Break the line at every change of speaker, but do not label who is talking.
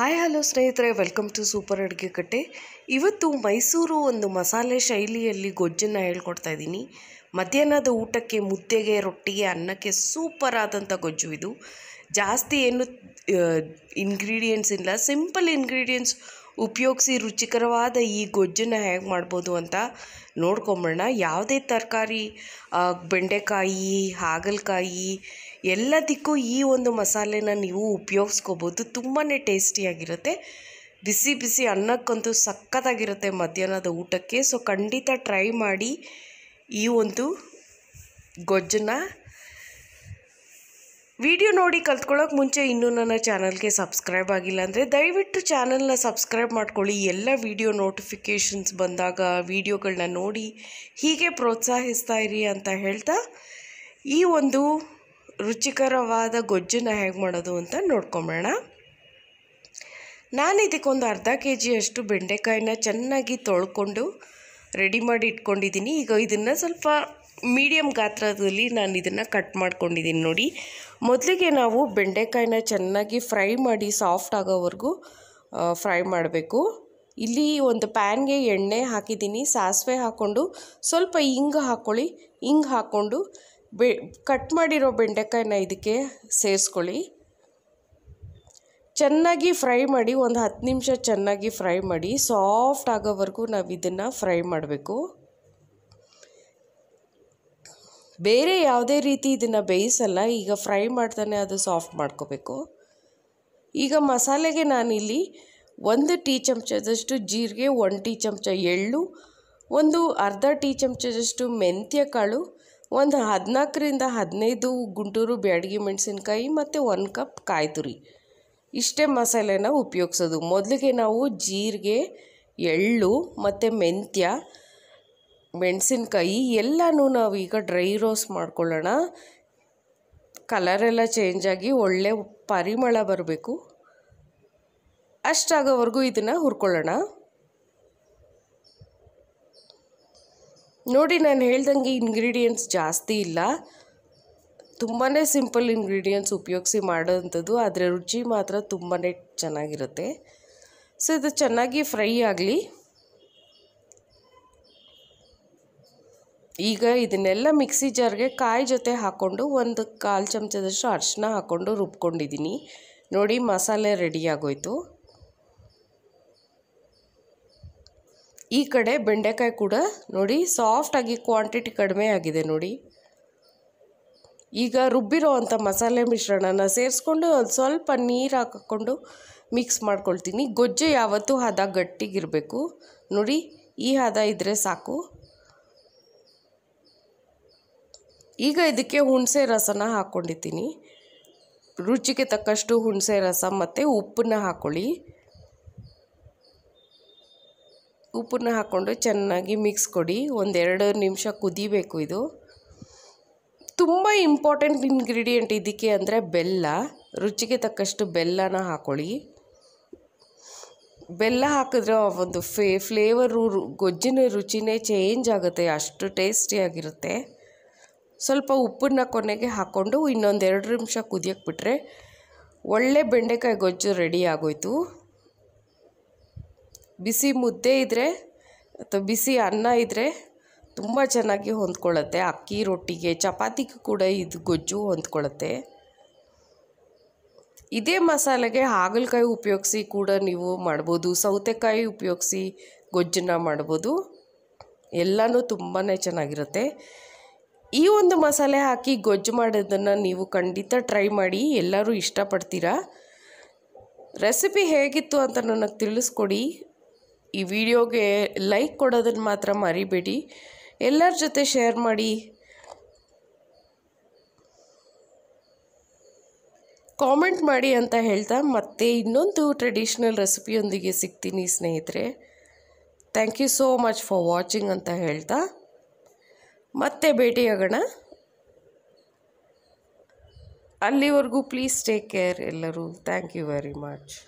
hi hello ಸ್ನೇಹಿತರೆ welcome to super ಅಡುಗೆ ಕಟ್ಟೆ ಇವತ್ತು ಮೈಸೂರು ಒಂದು ಮಸಾಲೆ ಶೈಲಿಯಲ್ಲಿ ಗೊಜ್ಜನ್ನು ಹೇಳ್ಕೊಡ್ತಾ ಇದ್ದೀನಿ ಮಧ್ಯಾಹ್ನದ ಊಟಕ್ಕೆ ಮುದ್ದೆಗೆ ರೊಟ್ಟಿಗೆ ಅನ್ನಕ್ಕೆ ಸೂಪರ್ ಆದಂಥ ಗೊಜ್ಜು ಇದು ಜಾಸ್ತಿ ಏನು ಇಂಗ್ರೀಡಿಯೆಂಟ್ಸ್ ಇಲ್ಲ ಸಿಂಪಲ್ ಇಂಗ್ರೀಡಿಯೆಂಟ್ಸ್ ಉಪಯೋಗಿಸಿ ರುಚಿಕರವಾದ ಈ ಗೊಜ್ಜನ್ನು ಹೇಗೆ ಮಾಡ್ಬೋದು ಅಂತ ನೋಡ್ಕೊಂಬಣ್ಣ ಯಾವುದೇ ತರಕಾರಿ ಬೆಂಡೆಕಾಯಿ ಹಾಗಲಕಾಯಿ ಎಲ್ಲದಕ್ಕೂ ಈ ಒಂದು ಮಸಾಲೆನ ನೀವು ಉಪಯೋಗಿಸ್ಕೋಬೋದು ತುಂಬಾ ಟೇಸ್ಟಿಯಾಗಿರುತ್ತೆ ಬಿಸಿ ಬಿಸಿ ಅನ್ನಕ್ಕಂತೂ ಸಖತ್ತಾಗಿರುತ್ತೆ ಮಧ್ಯಾಹ್ನದ ಊಟಕ್ಕೆ ಸೊ ಖಂಡಿತ ಟ್ರೈ ಮಾಡಿ ಈ ಒಂದು ಗೊಜ್ಜನ್ನ ವಿಡಿಯೋ ನೋಡಿ ಕಲ್ತ್ಕೊಳ್ಳೋಕೆ ಮುಂಚೆ ಇನ್ನೂ ನನ್ನ ಚಾನಲ್ಗೆ ಸಬ್ಸ್ಕ್ರೈಬ್ ಆಗಿಲ್ಲ ಅಂದರೆ ದಯವಿಟ್ಟು ಚಾನಲ್ನ ಸಬ್ಸ್ಕ್ರೈಬ್ ಮಾಡ್ಕೊಳ್ಳಿ ಎಲ್ಲ ವಿಡಿಯೋ ನೋಟಿಫಿಕೇಷನ್ಸ್ ಬಂದಾಗ ವಿಡಿಯೋಗಳನ್ನ ನೋಡಿ ಹೀಗೆ ಪ್ರೋತ್ಸಾಹಿಸ್ತಾ ಇರಿ ಅಂತ ಹೇಳ್ತಾ ಈ ಒಂದು ರುಚಿಕರವಾದ ಗೊಜ್ಜನ್ನ ಹೇಗೆ ಮಾಡೋದು ಅಂತ ನೋಡ್ಕೊಂಬೋಣ ನಾನು ಇದಕ್ಕೊಂದು ಅರ್ಧ ಕೆ ಜಿಯಷ್ಟು ಬೆಂಡೆಕಾಯಿನ ಚೆನ್ನಾಗಿ ತೊಳ್ಕೊಂಡು ರೆಡಿ ಮಾಡಿ ಇಟ್ಕೊಂಡಿದ್ದೀನಿ ಈಗ ಇದನ್ನು ಸ್ವಲ್ಪ ಮೀಡಿಯಮ್ ಗಾತ್ರದಲ್ಲಿ ನಾನು ಇದನ್ನು ಕಟ್ ಮಾಡ್ಕೊಂಡಿದ್ದೀನಿ ನೋಡಿ ಮೊದಲಿಗೆ ನಾವು ಬೆಂಡೆಕಾಯಿನ ಚೆನ್ನಾಗಿ ಫ್ರೈ ಮಾಡಿ ಸಾಫ್ಟ್ ಆಗೋವರೆಗೂ ಫ್ರೈ ಮಾಡಬೇಕು ಇಲ್ಲಿ ಒಂದು ಪ್ಯಾನ್ಗೆ ಎಣ್ಣೆ ಹಾಕಿದ್ದೀನಿ ಸಾಸಿವೆ ಹಾಕ್ಕೊಂಡು ಸ್ವಲ್ಪ ಹಿಂಗೆ ಹಾಕ್ಕೊಳ್ಳಿ ಹಿಂಗೆ ಹಾಕ್ಕೊಂಡು ಬೆ ಕಟ್ ಮಾಡಿರೋ ಬೆಂಡೆಕಾಯಿನ ಇದಕ್ಕೆ ಸೇರಿಸ್ಕೊಳ್ಳಿ ಚೆನ್ನಾಗಿ ಫ್ರೈ ಮಾಡಿ ಒಂದು ಹತ್ತು ನಿಮಿಷ ಚೆನ್ನಾಗಿ ಫ್ರೈ ಮಾಡಿ ಸಾಫ್ಟ್ ಆಗೋವರೆಗೂ ನಾವು ಇದನ್ನು ಫ್ರೈ ಮಾಡಬೇಕು ಬೇರೆ ಯಾವುದೇ ರೀತಿ ಇದನ್ನು ಬೇಯಿಸಲ್ಲ ಈಗ ಫ್ರೈ ಮಾಡ್ತಾನೆ ಅದು ಸಾಫ್ಟ್ ಮಾಡ್ಕೋಬೇಕು ಈಗ ಮಸಾಲೆಗೆ ನಾನಿಲ್ಲಿ ಒಂದು ಟೀ ಚಮಚದಷ್ಟು ಜೀರಿಗೆ ಒಂದು ಟೀ ಚಮಚ ಎಳ್ಳು ಒಂದು ಅರ್ಧ ಟೀ ಚಮಚದಷ್ಟು ಮೆಂತ್ಯ ಕಾಳು ಒಂದು ಹದಿನಾಲ್ಕರಿಂದ ಹದಿನೈದು ಗುಂಟೂರು ಬ್ಯಾಡಗಿ ಮೆಣಸಿನ್ಕಾಯಿ ಮತ್ತು ಒಂದು ಕಪ್ ಕಾಯಿ ತುರಿ ಇಷ್ಟೇ ಮಸಾಲೆನ ಉಪಯೋಗಿಸೋದು ಮೊದಲಿಗೆ ನಾವು ಜೀರಿಗೆ ಎಳ್ಳು ಮತ್ತು ಮೆಂತ್ಯ ಮೆಣಸಿನ್ಕಾಯಿ ಎಲ್ಲನೂ ನಾವೀಗ ಡ್ರೈ ರೋಸ್ಟ್ ಮಾಡ್ಕೊಳ್ಳೋಣ ಕಲರೆಲ್ಲ ಚೇಂಜ್ ಆಗಿ ಒಳ್ಳೆ ಪರಿಮಳ ಬರಬೇಕು ಅಷ್ಟಾಗೋವರೆಗೂ ಇದನ್ನು ಹುರ್ಕೊಳ್ಳೋಣ ನೋಡಿ ನಾನು ಹೇಳ್ದಂಗೆ ಇಂಗ್ರೀಡಿಯೆಂಟ್ಸ್ ಜಾಸ್ತಿ ಇಲ್ಲ ತುಂಬಾ ಸಿಂಪಲ್ ಇಂಗ್ರೀಡಿಯೆಂಟ್ಸ್ ಉಪಯೋಗಿಸಿ ಮಾಡೋವಂಥದ್ದು ಆದರೆ ರುಚಿ ಮಾತ್ರ ತುಂಬಾ ಚೆನ್ನಾಗಿರುತ್ತೆ ಸೊ ಇದು ಚೆನ್ನಾಗಿ ಫ್ರೈ ಆಗಲಿ ಈಗ ಇದನ್ನೆಲ್ಲ ಮಿಕ್ಸಿ ಜಾರ್ಗೆ ಕಾಯಿ ಜೊತೆ ಹಾಕ್ಕೊಂಡು ಒಂದು ಕಾಲು ಚಮಚದಷ್ಟು ಅರಿಶಿನ ಹಾಕ್ಕೊಂಡು ರುಬ್ಕೊಂಡಿದ್ದೀನಿ ನೋಡಿ ಮಸಾಲೆ ರೆಡಿ ಆಗೋಯ್ತು ಈ ಕಡೆ ಬೆಂಡೆಕಾಯಿ ಕೂಡ ನೋಡಿ ಸಾಫ್ಟಾಗಿ ಕ್ವಾಂಟಿಟಿ ಕಡಿಮೆ ಆಗಿದೆ ನೋಡಿ ಈಗ ರುಬ್ಬಿರೋ ಅಂಥ ಮಸಾಲೆ ಮಿಶ್ರಣನ ಸೇರಿಸ್ಕೊಂಡು ಒಂದು ಸ್ವಲ್ಪ ನೀರು ಹಾಕಿಕೊಂಡು ಮಿಕ್ಸ್ ಮಾಡ್ಕೊಳ್ತೀನಿ ಗೊಜ್ಜೆ ಯಾವತ್ತೂ ಹದ ಗಟ್ಟಿಗಿರಬೇಕು ನೋಡಿ ಈ ಹದ ಇದ್ದರೆ ಸಾಕು ಈಗ ಇದಕ್ಕೆ ಹುಣಸೆ ರಸನ ಹಾಕ್ಕೊಂಡಿದ್ದೀನಿ ರುಚಿಗೆ ತಕ್ಕಷ್ಟು ಹುಣಸೆ ರಸ ಮತ್ತು ಉಪ್ಪನ್ನ ಹಾಕ್ಕೊಳ್ಳಿ ಉಪ್ಪನ್ನ ಹಾಕ್ಕೊಂಡು ಚೆನ್ನಾಗಿ ಮಿಕ್ಸ್ ಕೊಡಿ ಒಂದೆರಡು ನಿಮಿಷ ಕುದಿಬೇಕು ಇದು ತುಂಬ ಇಂಪಾರ್ಟೆಂಟ್ ಇಂಗ್ರೀಡಿಯೆಂಟ್ ಇದಕ್ಕೆ ಅಂದರೆ ಬೆಲ್ಲ ರುಚಿಗೆ ತಕ್ಕಷ್ಟು ಬೆಲ್ಲನ ಹಾಕ್ಕೊಳ್ಳಿ ಬೆಲ್ಲ ಹಾಕಿದ್ರೆ ಒಂದು ಫೇ ಫ್ಲೇವರು ಗೊಜ್ಜಿನ ರುಚಿನೇ ಚೇಂಜ್ ಆಗುತ್ತೆ ಅಷ್ಟು ಟೇಸ್ಟಿಯಾಗಿರುತ್ತೆ ಸ್ವಲ್ಪ ಉಪ್ಪನ್ನ ಕೊನೆಗೆ ಹಾಕ್ಕೊಂಡು ಇನ್ನೊಂದು ಎರಡು ನಿಮಿಷ ಕುದಿಯೋಕ್ಕೆ ಬಿಟ್ಟರೆ ಒಳ್ಳೆ ಬೆಂಡೆಕಾಯಿ ಗೊಜ್ಜು ರೆಡಿ ಆಗೋಯ್ತು ಬಿಸಿ ಮುದ್ದೆ ಇದ್ದರೆ ಅಥವಾ ಬಿಸಿ ಅನ್ನ ಇದ್ದರೆ ತುಂಬ ಚೆನ್ನಾಗಿ ಹೊಂದ್ಕೊಳ್ಳುತ್ತೆ ಅಕ್ಕಿ ರೊಟ್ಟಿಗೆ ಚಪಾತಿಗೆ ಕೂಡ ಇದು ಗೊಜ್ಜು ಹೊಂದ್ಕೊಳ್ಳುತ್ತೆ ಇದೇ ಮಸಾಲೆಗೆ ಹಾಗಲಕಾಯಿ ಉಪಯೋಗಿಸಿ ಕೂಡ ನೀವು ಮಾಡ್ಬೋದು ಸೌತೆಕಾಯಿ ಉಪಯೋಗಿಸಿ ಗೊಜ್ಜನ್ನ ಮಾಡ್ಬೋದು ಎಲ್ಲನೂ ತುಂಬಾ ಚೆನ್ನಾಗಿರುತ್ತೆ ಈ ಒಂದು ಮಸಾಲೆ ಹಾಕಿ ಗೊಜ್ಜು ಮಾಡೋದನ್ನು ನೀವು ಖಂಡಿತ ಟ್ರೈ ಮಾಡಿ ಎಲ್ಲರೂ ಇಷ್ಟಪಡ್ತೀರಾ ರೆಸಿಪಿ ಹೇಗಿತ್ತು ಅಂತ ನನಗೆ ತಿಳಿಸ್ಕೊಡಿ ಈ ವಿಡಿಯೋಗೆ ಲೈಕ್ ಕೊಡೋದನ್ನು ಮಾತ್ರ ಮರಿಬೇಡಿ ಎಲ್ಲರ ಜೊತೆ ಶೇರ್ ಮಾಡಿ ಕಾಮೆಂಟ್ ಮಾಡಿ ಅಂತ ಹೇಳ್ತಾ ಮತ್ತೆ ಇನ್ನೊಂದು ಟ್ರೆಡಿಷ್ನಲ್ ರೆಸಿಪಿಯೊಂದಿಗೆ ಸಿಗ್ತೀನಿ ಸ್ನೇಹಿತರೆ thank you so much for watching ಅಂತ ಹೇಳ್ತಾ ಮತ್ತೆ ಭೇಟಿಯಾಗೋಣ ಅಲ್ಲಿವರೆಗೂ ಪ್ಲೀಸ್ ಟೇಕ್ ಕೇರ್ ಎಲ್ಲರೂ ಥ್ಯಾಂಕ್ ಯು ವೆರಿ ಮಚ್